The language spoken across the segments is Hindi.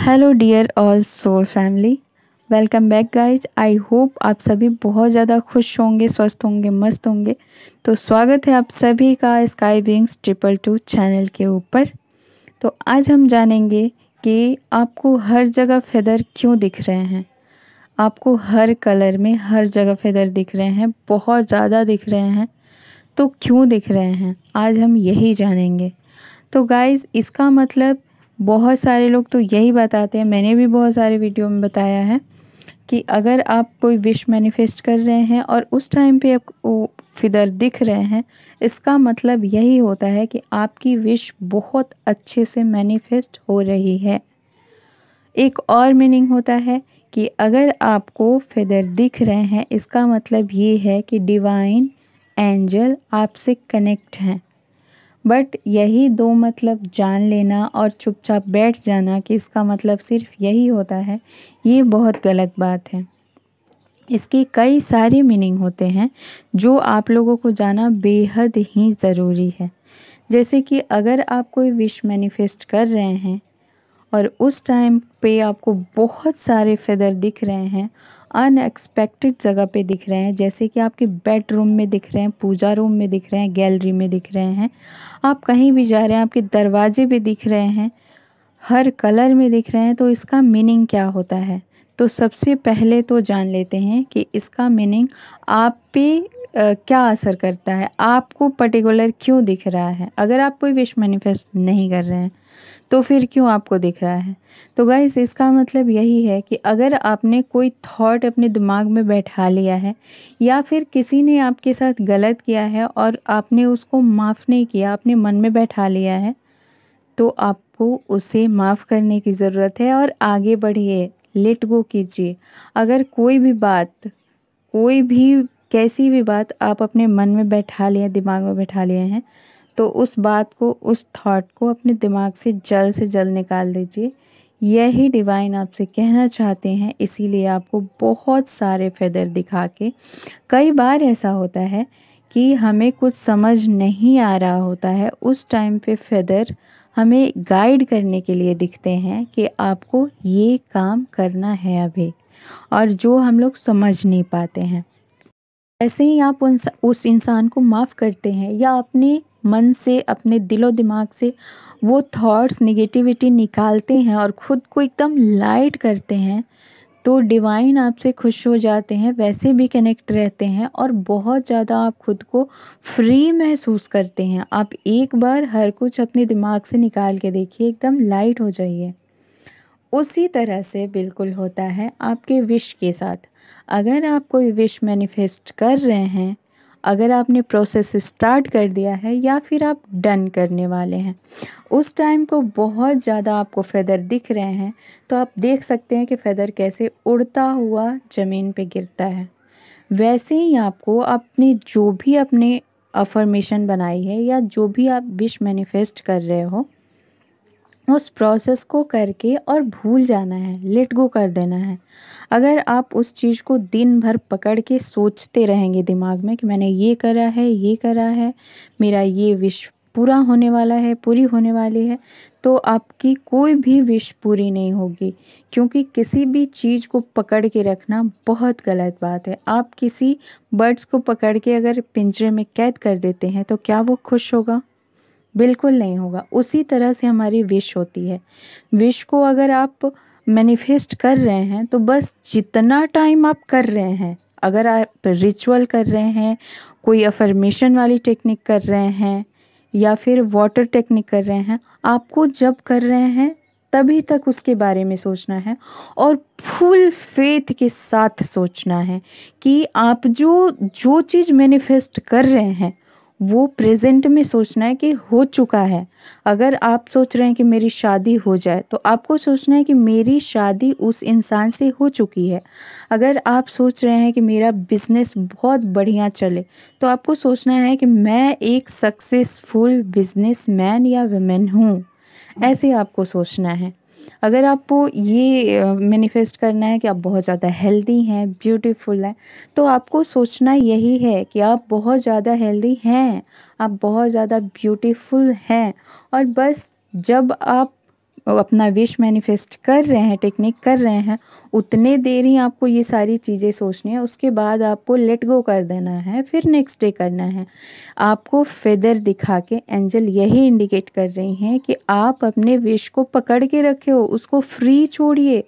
hello dear all soul family welcome back guys I hope आप सभी बहुत ज़्यादा खुश होंगे स्वस्थ होंगे मस्त होंगे तो स्वागत है आप सभी का sky wings triple two channel के ऊपर तो आज हम जानेंगे कि आपको हर जगह फेदर क्यों दिख रहे हैं आपको हर कलर में हर जगह फेदर दिख रहे हैं बहुत ज़्यादा दिख रहे हैं तो क्यों दिख रहे हैं आज हम यही जानेंगे तो गाइज़ इसका मतलब बहुत सारे लोग तो यही बताते हैं मैंने भी बहुत सारे वीडियो में बताया है कि अगर आप कोई विश मैनिफेस्ट कर रहे हैं और उस टाइम पे आपको फिदर दिख रहे हैं इसका मतलब यही होता है कि आपकी विश बहुत अच्छे से मैनिफेस्ट हो रही है एक और मीनिंग होता है कि अगर आपको फिदर दिख रहे हैं इसका मतलब ये है कि डिवाइन एंजल आपसे कनेक्ट हैं बट यही दो मतलब जान लेना और चुपचाप बैठ जाना कि इसका मतलब सिर्फ यही होता है ये बहुत गलत बात है इसके कई सारे मीनिंग होते हैं जो आप लोगों को जाना बेहद ही ज़रूरी है जैसे कि अगर आप कोई विश मैनिफेस्ट कर रहे हैं और उस टाइम पे आपको बहुत सारे फेदर दिख रहे हैं अनएक्सपेक्टेड जगह पे दिख रहे हैं जैसे कि आपके बेडरूम में दिख रहे हैं पूजा रूम में दिख रहे हैं गैलरी में दिख रहे हैं आप कहीं भी जा रहे हैं आपके दरवाजे भी दिख रहे हैं हर कलर में दिख रहे हैं तो इसका मीनिंग क्या होता है तो सबसे पहले तो जान लेते हैं कि इसका मीनिंग आप पे क्या असर करता है आपको पर्टिकुलर क्यों दिख रहा है अगर आप कोई विश मैनिफेस्ट नहीं कर रहे हैं तो फिर क्यों आपको दिख रहा है तो गाइस इसका मतलब यही है कि अगर आपने कोई थॉट अपने दिमाग में बैठा लिया है या फिर किसी ने आपके साथ गलत किया है और आपने उसको माफ़ नहीं किया आपने मन में बैठा लिया है तो आपको उसे माफ़ करने की ज़रूरत है और आगे बढ़िए लेट गो कीजिए अगर कोई भी बात कोई भी कैसी भी बात आप अपने मन में बैठा लिए दिमाग में बैठा लिए हैं तो उस बात को उस थॉट को अपने दिमाग से जल्द से जल्द निकाल दीजिए यही डिवाइन आपसे कहना चाहते हैं इसीलिए आपको बहुत सारे फेदर दिखा के कई बार ऐसा होता है कि हमें कुछ समझ नहीं आ रहा होता है उस टाइम पे फेदर हमें गाइड करने के लिए दिखते हैं कि आपको ये काम करना है अभी और जो हम लोग समझ नहीं पाते हैं ऐसे ही आप उन उस इंसान को माफ़ करते हैं या अपने मन से अपने दिलो दिमाग से वो थॉट्स नेगेटिविटी निकालते हैं और ख़ुद को एकदम लाइट करते हैं तो डिवाइन आपसे खुश हो जाते हैं वैसे भी कनेक्ट रहते हैं और बहुत ज़्यादा आप खुद को फ्री महसूस करते हैं आप एक बार हर कुछ अपने दिमाग से निकाल के देखिए एकदम लाइट हो जाइए उसी तरह से बिल्कुल होता है आपके विश के साथ अगर आप कोई विश मैनिफेस्ट कर रहे हैं अगर आपने प्रोसेस स्टार्ट कर दिया है या फिर आप डन करने वाले हैं उस टाइम को बहुत ज़्यादा आपको फेदर दिख रहे हैं तो आप देख सकते हैं कि फेदर कैसे उड़ता हुआ ज़मीन पे गिरता है वैसे ही आपको अपने जो भी अपने अफर्मेशन बनाई है या जो भी आप विश मैनिफेस्ट कर रहे हो उस प्रोसेस को करके और भूल जाना है लेट गो कर देना है अगर आप उस चीज़ को दिन भर पकड़ के सोचते रहेंगे दिमाग में कि मैंने ये करा है ये करा है मेरा ये विश पूरा होने वाला है पूरी होने वाली है तो आपकी कोई भी विश पूरी नहीं होगी क्योंकि किसी भी चीज़ को पकड़ के रखना बहुत गलत बात है आप किसी बर्ड्स को पकड़ के अगर पिंजरे में कैद कर देते हैं तो क्या वो खुश होगा बिल्कुल नहीं होगा उसी तरह से हमारी विश होती है विश को अगर आप मैनिफेस्ट कर रहे हैं तो बस जितना टाइम आप कर रहे हैं अगर आप रिचुअल कर रहे हैं कोई अफर्मेशन वाली टेक्निक कर रहे हैं या फिर वाटर टेक्निक कर रहे हैं आपको जब कर रहे हैं तभी तक उसके बारे में सोचना है और फुल फेथ के साथ सोचना है कि आप जो जो चीज़ मैनिफेस्ट कर रहे हैं वो प्रेजेंट में सोचना है कि हो चुका है अगर आप सोच रहे हैं कि मेरी शादी हो जाए तो आपको सोचना है कि मेरी शादी उस इंसान से हो चुकी है अगर आप सोच रहे हैं कि मेरा बिज़नेस बहुत बढ़िया चले तो आपको सोचना है कि मैं एक सक्सेसफुल बिजनेसमैन या वमेन हूँ ऐसे आपको सोचना है अगर आपको ये मैनिफेस्ट करना है कि आप बहुत ज़्यादा हेल्दी हैं ब्यूटीफुल हैं तो आपको सोचना यही है कि आप बहुत ज़्यादा हेल्दी हैं आप बहुत ज़्यादा ब्यूटीफुल हैं और बस जब आप और अपना विश मैनिफेस्ट कर रहे हैं टेक्निक कर रहे हैं उतने देर ही आपको ये सारी चीज़ें सोचनी है उसके बाद आपको लेट गो कर देना है फिर नेक्स्ट डे करना है आपको फेदर दिखा के एंजल यही इंडिकेट कर रही हैं कि आप अपने विश को पकड़ के रखे हो उसको फ्री छोड़िए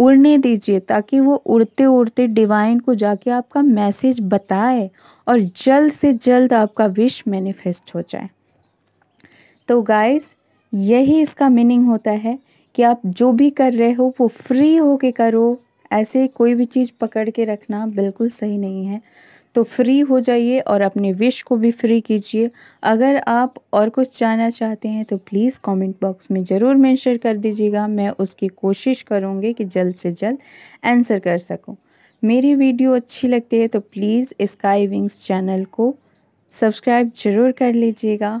उड़ने दीजिए ताकि वो उड़ते उड़ते डिवाइन को जाके आपका मैसेज बताए और जल्द से जल्द आपका विश मैनिफेस्ट हो जाए तो गाइज यही इसका मीनिंग होता है कि आप जो भी कर रहे हो वो फ्री हो के करो ऐसे कोई भी चीज़ पकड़ के रखना बिल्कुल सही नहीं है तो फ्री हो जाइए और अपने विश को भी फ्री कीजिए अगर आप और कुछ जानना चाहते हैं तो प्लीज़ कमेंट बॉक्स में ज़रूर मेंशन कर दीजिएगा मैं उसकी कोशिश करूँगी कि जल्द से जल्द आंसर कर सकूँ मेरी वीडियो अच्छी लगती है तो प्लीज़ स्काई विंग्स चैनल को सब्सक्राइब ज़रूर कर लीजिएगा